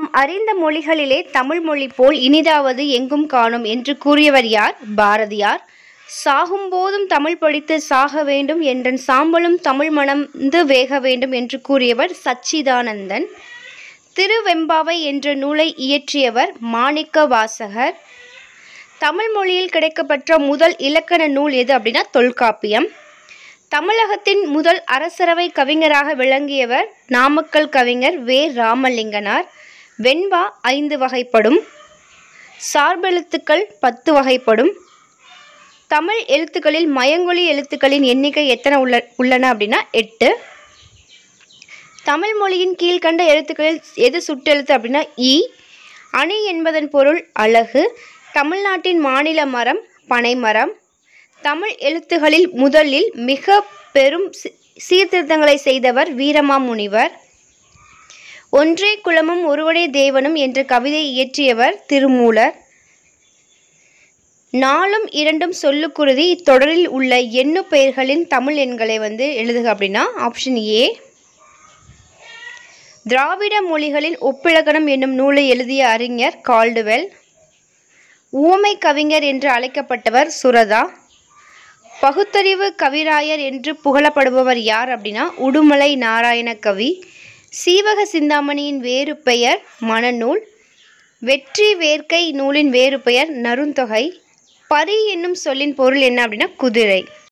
தாம் அறிந்த மொழிகளிலே தமிழ் மொழி போல் இனிதாவது எங்கும் காணும் என்று கூறியவர் யார் பாரதியார் சாகும்போதும் தமிழ் படித்து சாக வேண்டும் என்ற சாம்பலும் தமிழ் மணந்து வேக வேண்டும் என்று கூறியவர் சச்சிதானந்தன் திருவெம்பாவை என்ற நூலை இயற்றியவர் மாணிக்க வாசகர் தமிழ் மொழியில் கிடைக்கப்பெற்ற முதல் இலக்கண நூல் எது அப்படின்னா தொல்காப்பியம் தமிழகத்தின் முதல் அரசரவை கவிஞராக விளங்கியவர் நாமக்கல் கவிஞர் வே ராமலிங்கனார் வெண்பா ஐந்து வகைப்படும் சார்பெழுத்துக்கள் பத்து வகைப்படும் தமிழ் எழுத்துக்களில் மயங்கொழி எழுத்துக்களின் எண்ணிக்கை எத்தனை உள்ள உள்ளன அப்படின்னா எட்டு தமிழ் மொழியின் கீழ்கண்ட எழுத்துக்களில் எது சுட்டெழுத்து அப்படின்னா இ அணி என்பதன் பொருள் அழகு தமிழ்நாட்டின் மாநில மரம் பனைமரம் தமிழ் எழுத்துகளில் முதலில் மிக பெரும் சீர்திருத்தங்களை செய்தவர் வீரமாமுனிவர் ஒன்றே குலமும் ஒருவடே தேவனும் என்ற கவிதை இயற்றியவர் திருமூலர் நாளும் இரண்டும் சொல்லுக்குருதி இத்தொடரில் உள்ள எண்ணு பெயர்களின் தமிழ் எண்களை வந்து எழுதுக அப்படின்னா ஆப்ஷன் ஏ திராவிட மொழிகளின் ஒப்பிலகணம் என்னும் நூலை எழுதிய அறிஞர் கால்டுவெல் ஊமை கவிஞர் என்று அழைக்கப்பட்டவர் சுரதா பகுத்தறிவு கவிராயர் என்று புகழப்படுபவர் யார் அப்படின்னா உடுமலை நாராயண கவி சீவக சிந்தாமணியின் வேறு பெயர் மணநூல் வெற்றி வேர்க்கை நூலின் வேறு பெயர் நறுந்தொகை பரி என்னும் சொல்லின் பொருள் என்ன அப்படின்னா குதிரை